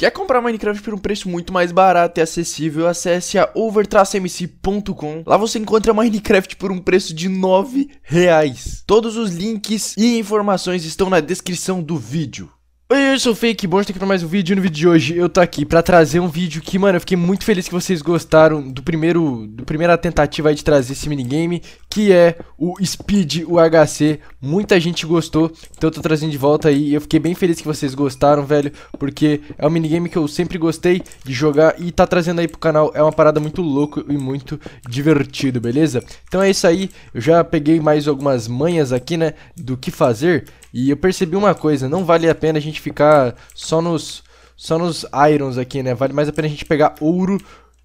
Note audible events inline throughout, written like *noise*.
Quer comprar Minecraft por um preço muito mais barato e acessível? Acesse a overtracmc.com. Lá você encontra Minecraft por um preço de 9 reais. Todos os links e informações estão na descrição do vídeo. Oi, eu sou o Fake, bom estar tá aqui para mais um vídeo e no vídeo de hoje eu tô aqui para trazer um vídeo que, mano, eu fiquei muito feliz que vocês gostaram do primeiro, do primeira tentativa de trazer esse minigame, que é o Speed UHC, muita gente gostou, então eu tô trazendo de volta aí e eu fiquei bem feliz que vocês gostaram, velho, porque é um minigame que eu sempre gostei de jogar e tá trazendo aí pro canal, é uma parada muito louca e muito divertido, beleza? Então é isso aí, eu já peguei mais algumas manhas aqui, né, do que fazer e eu percebi uma coisa, não vale a pena a gente ficar só nos só nos irons aqui, né? Vale mais a pena a gente pegar ouro.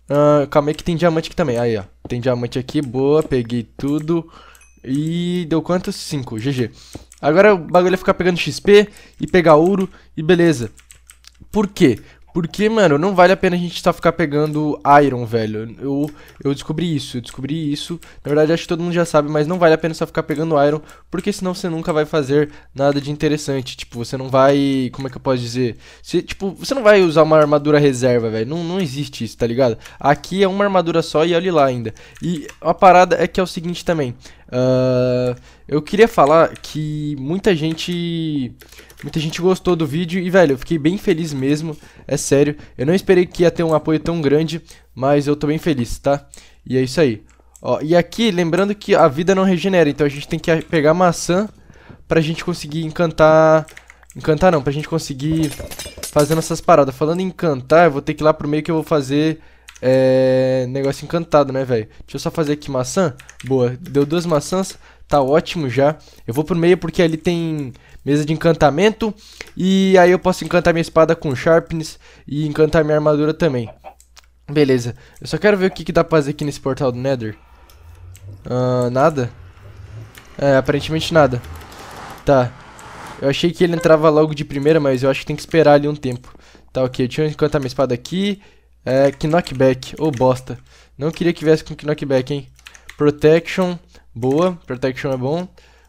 Uh, calma aí que tem diamante aqui também. Aí, ó. Tem diamante aqui, boa, peguei tudo. E deu quanto? 5, GG. Agora o bagulho é ficar pegando XP e pegar ouro e beleza. Por quê? Porque, mano, não vale a pena a gente tá ficar pegando Iron, velho. Eu, eu descobri isso, eu descobri isso. Na verdade, acho que todo mundo já sabe, mas não vale a pena só ficar pegando Iron, porque senão você nunca vai fazer nada de interessante. Tipo, você não vai. Como é que eu posso dizer? Você, tipo, você não vai usar uma armadura reserva, velho. Não, não existe isso, tá ligado? Aqui é uma armadura só e olha lá ainda. E a parada é que é o seguinte também. Uh, eu queria falar que muita gente Muita gente gostou do vídeo e, velho, eu fiquei bem feliz mesmo, é sério. Eu não esperei que ia ter um apoio tão grande, mas eu tô bem feliz, tá? E é isso aí. Ó, e aqui, lembrando que a vida não regenera, então a gente tem que pegar maçã pra gente conseguir encantar... Encantar não, pra gente conseguir fazendo essas paradas. Falando em encantar, eu vou ter que ir lá pro meio que eu vou fazer é... negócio encantado, né, velho? Deixa eu só fazer aqui maçã. Boa, deu duas maçãs, tá ótimo já. Eu vou pro meio porque ali tem mesa de encantamento. E aí eu posso encantar minha espada com sharpness e encantar minha armadura também. Beleza, eu só quero ver o que, que dá pra fazer aqui nesse portal do Nether. Uh, nada? É, aparentemente nada. Tá. Eu achei que ele entrava logo de primeira, mas eu acho que tem que esperar ali um tempo. Tá, ok. Deixa eu encantar minha espada aqui. É, knockback. Ô, oh, bosta. Não queria que viesse com knockback, hein. Protection. Boa. Protection é bom.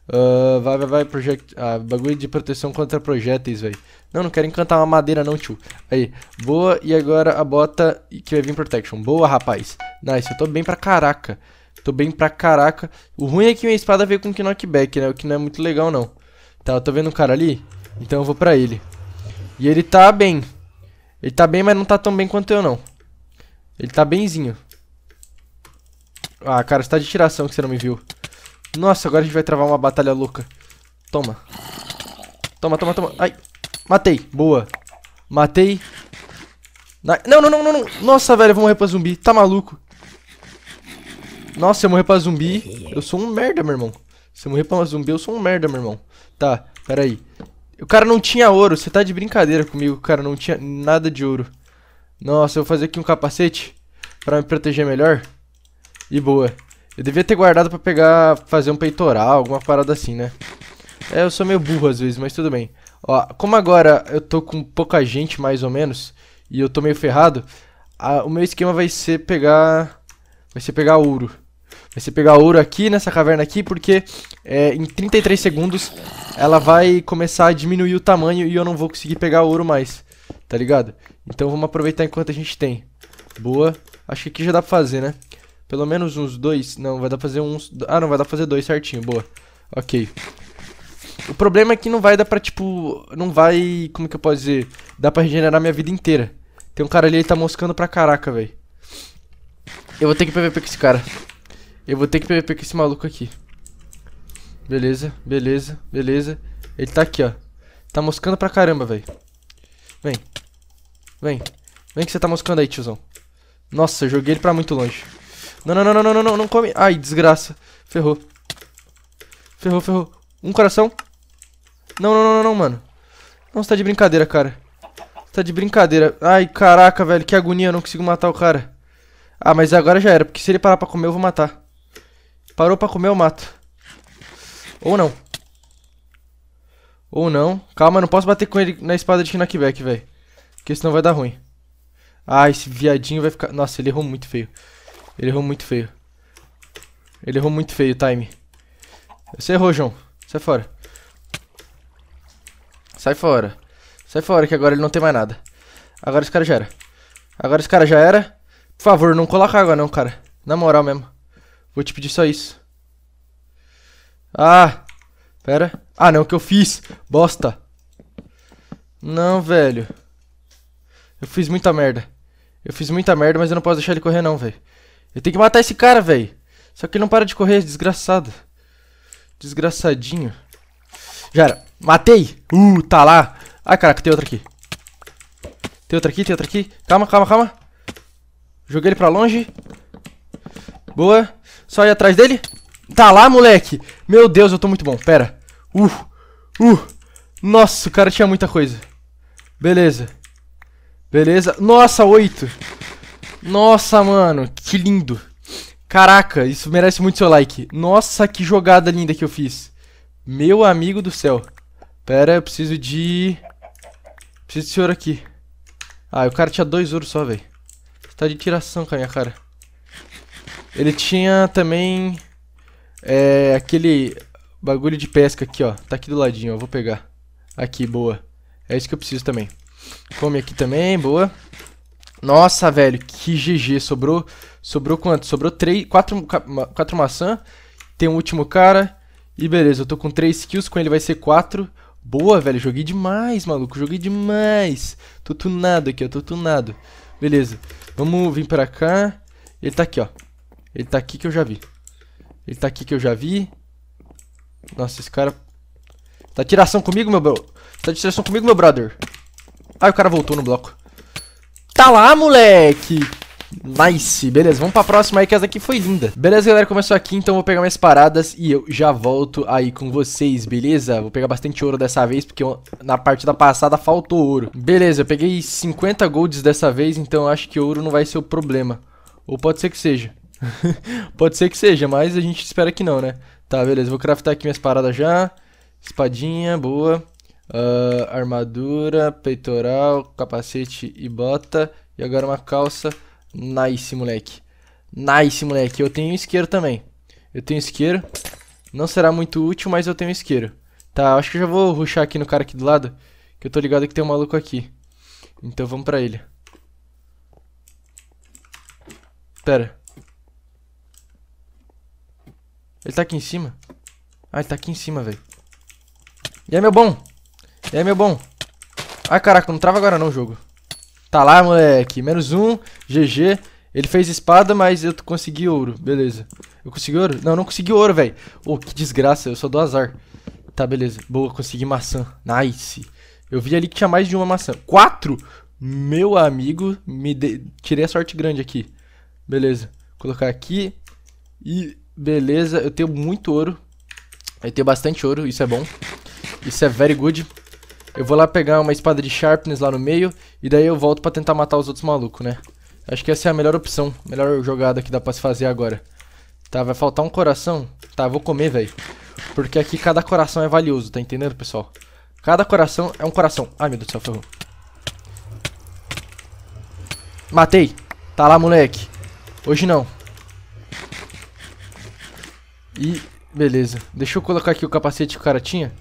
Ah, vai, vai, vai, project... Ah, bagulho de proteção contra projéteis, velho. Não, não quero encantar uma madeira não, tio. Aí, boa, e agora a bota que vai vir protection. Boa, rapaz. Nice, eu tô bem pra caraca. Tô bem pra caraca. O ruim é que minha espada veio com knockback, né? O que não é muito legal, não. Tá, eu tô vendo um cara ali, então eu vou pra ele. E ele tá bem. Ele tá bem, mas não tá tão bem quanto eu, não. Ele tá benzinho. Ah, cara, você tá de tiração que você não me viu. Nossa, agora a gente vai travar uma batalha louca. Toma. Toma, toma, toma. Ai. Matei. Boa. Matei. Não, não, não, não, não. Nossa, velho, eu vou morrer pra zumbi. Tá maluco. Nossa, eu morrer pra zumbi, eu sou um merda, meu irmão. Se eu morrer pra zumbi, eu sou um merda, meu irmão. Tá, peraí. O cara não tinha ouro. Você tá de brincadeira comigo, cara. Não tinha nada de ouro. Nossa, eu vou fazer aqui um capacete pra me proteger melhor. E boa. Eu devia ter guardado pra pegar, fazer um peitoral, alguma parada assim, né? É, eu sou meio burro às vezes, mas tudo bem. Ó, como agora eu tô com pouca gente, mais ou menos, e eu tô meio ferrado, a, o meu esquema vai ser pegar... Vai ser pegar ouro. Vai ser pegar ouro aqui, nessa caverna aqui, porque é, em 33 segundos ela vai começar a diminuir o tamanho e eu não vou conseguir pegar ouro mais. Tá ligado? Então vamos aproveitar enquanto a gente tem. Boa. Acho que aqui já dá pra fazer, né? Pelo menos uns dois. Não, vai dar pra fazer uns. Ah, não, vai dar pra fazer dois certinho, boa. Ok. O problema é que não vai dar pra, tipo. Não vai. Como que eu posso dizer? Dá pra regenerar minha vida inteira. Tem um cara ali, ele tá moscando pra caraca, velho. Eu vou ter que PVP com esse cara. Eu vou ter que PVP com esse maluco aqui. Beleza, beleza, beleza. Ele tá aqui, ó. Tá moscando pra caramba, velho. Vem. Vem. Vem que você tá moscando aí, tiozão. Nossa, eu joguei ele pra muito longe. Não, não, não, não, não, não, não, come. Ai, desgraça. Ferrou. Ferrou, ferrou. Um coração. Não, não, não, não, não mano. Não, você tá de brincadeira, cara. Você tá de brincadeira. Ai, caraca, velho. Que agonia. Eu não consigo matar o cara. Ah, mas agora já era. Porque se ele parar pra comer, eu vou matar. Parou pra comer, eu mato. Ou não. Ou não. Calma, eu não posso bater com ele na espada de knockback, velho. Porque senão vai dar ruim. Ah, esse viadinho vai ficar... Nossa, ele errou muito feio. Ele errou muito feio. Ele errou muito feio o time. Você errou, João. Sai fora. Sai fora. Sai fora que agora ele não tem mais nada. Agora esse cara já era. Agora esse cara já era. Por favor, não coloca água não, cara. Na moral mesmo. Vou te pedir só isso. Ah! Pera. Ah, não, o que eu fiz? Bosta. Não, velho. Eu fiz muita merda. Eu fiz muita merda, mas eu não posso deixar ele correr não, velho. Eu tenho que matar esse cara, velho. Só que ele não para de correr, desgraçado. Desgraçadinho. Já era. Matei. Uh, tá lá. Ai, ah, caraca, tem outro aqui. Tem outro aqui, tem outro aqui. Calma, calma, calma. Joguei ele pra longe. Boa. Só ir atrás dele. Tá lá, moleque. Meu Deus, eu tô muito bom. Pera. Uh, uh. Nossa, o cara tinha muita coisa. Beleza. Beleza. Nossa, oito. Nossa, mano, que lindo. Caraca, isso merece muito seu like. Nossa, que jogada linda que eu fiz. Meu amigo do céu. Pera, eu preciso de... Preciso desse ouro aqui. Ah, o cara tinha dois ouros só, velho. Tá de tiração com a minha cara. Ele tinha também... É, aquele bagulho de pesca aqui, ó. Tá aqui do ladinho, ó. Vou pegar. Aqui, boa. É isso que eu preciso também. Come aqui também, boa. Nossa, velho, que GG. Sobrou, sobrou quanto? Sobrou três, quatro, quatro maçã. Tem um último cara. E beleza, eu tô com três kills, com ele vai ser quatro. Boa, velho, joguei demais, maluco, joguei demais. Tô tunado aqui, ó, tô tunado. Beleza, vamos vir pra cá. Ele tá aqui, ó. Ele tá aqui que eu já vi. Ele tá aqui que eu já vi. Nossa, esse cara... Tá tiração comigo, meu bro? Tá tiração comigo, meu brother? Ah, o cara voltou no bloco. Tá lá, moleque! Nice, beleza, vamos pra próxima aí que essa aqui foi linda Beleza, galera, começou aqui, então vou pegar minhas paradas e eu já volto aí com vocês, beleza? Vou pegar bastante ouro dessa vez, porque eu, na partida passada faltou ouro Beleza, eu peguei 50 golds dessa vez, então eu acho que ouro não vai ser o problema Ou pode ser que seja *laughs* Pode ser que seja, mas a gente espera que não, né? Tá, beleza, vou craftar aqui minhas paradas já Espadinha, boa Uh, armadura, peitoral, capacete e bota. E agora uma calça. Nice, moleque. Nice, moleque. Eu tenho isqueiro também. Eu tenho isqueiro. Não será muito útil, mas eu tenho isqueiro. Tá, acho que eu já vou ruxar aqui no cara aqui do lado. Que eu tô ligado que tem um maluco aqui. Então vamos pra ele. Pera. Ele tá aqui em cima? Ah, ele tá aqui em cima, velho. E aí, meu bom? E aí, meu bom? Ai, caraca, não trava agora não o jogo. Tá lá, moleque. Menos um. GG. Ele fez espada, mas eu consegui ouro. Beleza. Eu consegui ouro? Não, não consegui ouro, velho. Oh, que desgraça. Eu só dou azar. Tá, beleza. Boa, consegui maçã. Nice. Eu vi ali que tinha mais de uma maçã. Quatro? Meu amigo, me de... tirei a sorte grande aqui. Beleza. Vou colocar aqui. E beleza, eu tenho muito ouro. Eu tenho bastante ouro, isso é bom. Isso é very good. Eu vou lá pegar uma espada de sharpness lá no meio e daí eu volto pra tentar matar os outros malucos, né? Acho que essa é a melhor opção, melhor jogada que dá pra se fazer agora. Tá, vai faltar um coração. Tá, vou comer, velho. Porque aqui cada coração é valioso, tá entendendo, pessoal? Cada coração é um coração. Ai, meu Deus do céu, ferrou. Matei. Tá lá, moleque. Hoje não. E... Beleza. Deixa eu colocar aqui o capacete que o cara tinha.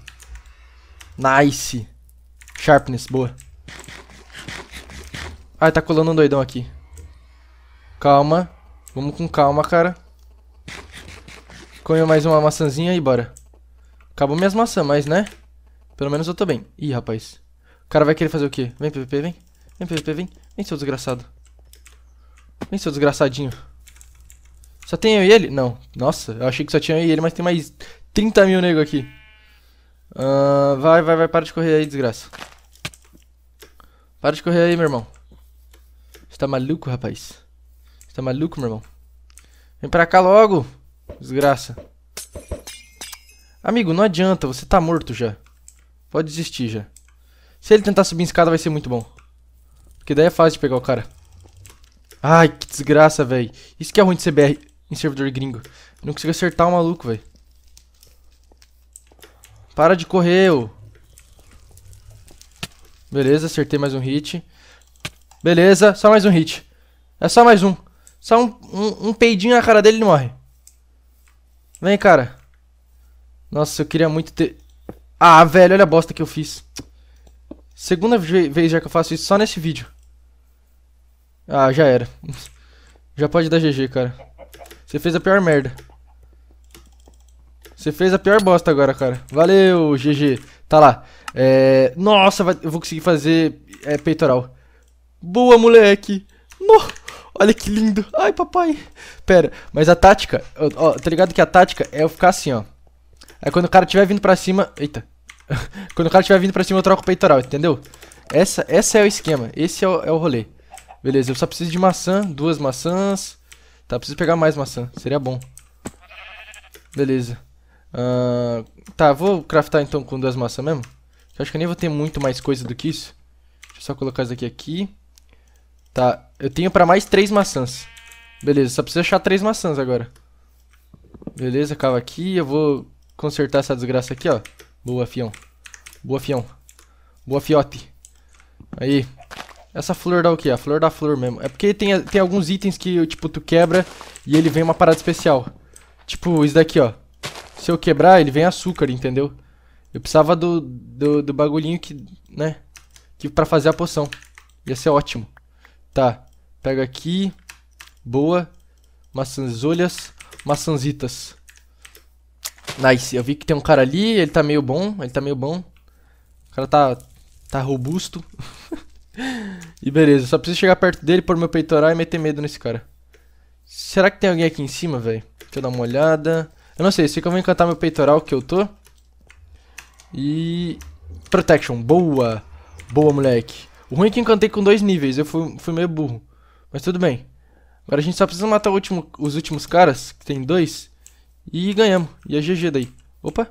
Nice. Sharpness, boa. Ai, ah, tá colando um doidão aqui. Calma. Vamos com calma, cara. Come mais uma maçãzinha e bora. Acabou minhas maçãs, mas né? Pelo menos eu tô bem. Ih, rapaz. O cara vai querer fazer o quê? Vem, PVP, vem. Vem, PVP, vem. Vem, seu desgraçado. Vem, seu desgraçadinho. Só tem eu e ele? Não. Nossa, eu achei que só tinha eu e ele, mas tem mais 30 mil nego aqui. Uh, vai, vai, vai. Para de correr aí, desgraça. Para de correr aí, meu irmão. Você tá maluco, rapaz? Você tá maluco, meu irmão? Vem pra cá logo, desgraça. Amigo, não adianta, você tá morto já. Pode desistir já. Se ele tentar subir em escada vai ser muito bom. Porque daí é fácil de pegar o cara. Ai, que desgraça, velho. Isso que é ruim de CBR em servidor gringo. Eu não consigo acertar o maluco, velho. Para de correr, ô. Beleza, acertei mais um hit. Beleza, só mais um hit. É só mais um. Só um, um, um peidinho na cara dele e ele morre. Vem, cara. Nossa, eu queria muito ter... Ah, velho, olha a bosta que eu fiz. Segunda vez já que eu faço isso, só nesse vídeo. Ah, já era. *laughs* já pode dar GG, cara. Você fez a pior merda. Você fez a pior bosta agora, cara. Valeu, GG. Tá lá. É, nossa, vai, eu vou conseguir fazer é, peitoral. Boa, moleque! No, olha que lindo! Ai, papai! Pera, mas a tática, ó, ó, tá ligado que a tática é eu ficar assim, ó. É quando o cara tiver vindo pra cima. Eita! *laughs* quando o cara tiver vindo pra cima, eu troco o peitoral, entendeu? Essa, essa é o esquema, esse é o, é o rolê. Beleza, eu só preciso de maçã, duas maçãs. Tá, preciso pegar mais maçã, seria bom. Beleza. Uh, tá, vou craftar então com duas maçãs mesmo. Eu acho que eu nem vou ter muito mais coisa do que isso. Deixa eu só colocar isso daqui aqui. Tá, eu tenho pra mais três maçãs. Beleza, só preciso achar três maçãs agora. Beleza, cava aqui. Eu vou consertar essa desgraça aqui, ó. Boa, fião. Boa, fião. Boa, fiote. Aí. Essa flor dá o quê? A flor da flor mesmo. É porque tem, tem alguns itens que, tipo, tu quebra e ele vem uma parada especial. Tipo, isso daqui, ó. Se eu quebrar, ele vem açúcar, entendeu? Eu precisava do, do, do bagulhinho que, né? Que pra fazer a poção. Ia ser ótimo. Tá. Pega aqui. Boa. Maçãzolhas. Maçãzitas. Nice. Eu vi que tem um cara ali. Ele tá meio bom. Ele tá meio bom. O cara tá, tá robusto. *laughs* e beleza. Só preciso chegar perto dele, pôr meu peitoral e meter medo nesse cara. Será que tem alguém aqui em cima, velho? Deixa eu dar uma olhada. Eu não sei. Sei que eu vou encantar meu peitoral que eu tô. E... Protection, boa. Boa, moleque. O ruim é que encantei com dois níveis, eu fui, fui meio burro. Mas tudo bem. Agora a gente só precisa matar último, os últimos caras, que tem dois. E ganhamos. E a é GG daí. Opa,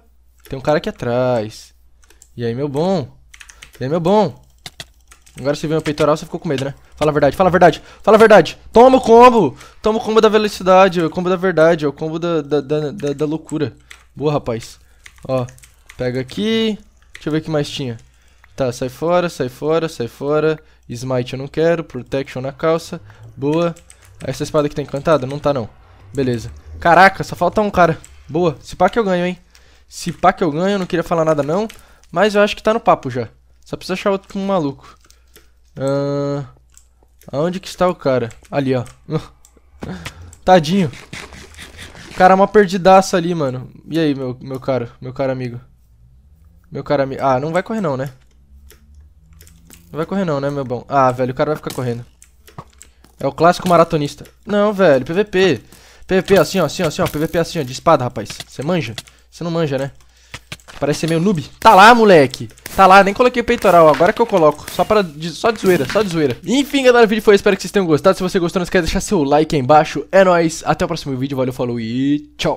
tem um cara aqui atrás. E aí, meu bom? E aí, meu bom? Agora você viu meu peitoral, você ficou com medo, né? Fala a verdade, fala a verdade, fala a verdade. Toma o combo! Toma o combo da velocidade, o combo da verdade, o combo da, da, da, da, da loucura. Boa, rapaz. Ó, Pega aqui. Deixa eu ver o que mais tinha. Tá, sai fora, sai fora, sai fora. Smite eu não quero. Protection na calça. Boa. Ah, essa espada aqui tá encantada? Não tá, não. Beleza. Caraca, só falta um cara. Boa. Se pá que eu ganho, hein. Se pá que eu ganho, eu não queria falar nada, não. Mas eu acho que tá no papo já. Só precisa achar outro um maluco. Ah, aonde que está o cara? Ali, ó. *laughs* Tadinho. O cara é uma perdidaça ali, mano. E aí, meu, meu cara, meu cara amigo? Meu cara me... Ah, não vai correr não, né? Não vai correr não, né, meu bom? Ah, velho, o cara vai ficar correndo. É o clássico maratonista. Não, velho, PVP. PVP assim, ó, assim, ó, assim, ó. PVP assim, ó, de espada, rapaz. Você manja? Você não manja, né? Parece ser meio noob. Tá lá, moleque. Tá lá, nem coloquei peitoral. Agora que eu coloco. Só para de, só de zoeira, só de zoeira. Enfim, galera, o vídeo foi. Espero que vocês tenham gostado. Se você gostou, não esquece de deixar seu like aí embaixo. É nóis. Até o próximo vídeo. Valeu, falou e tchau.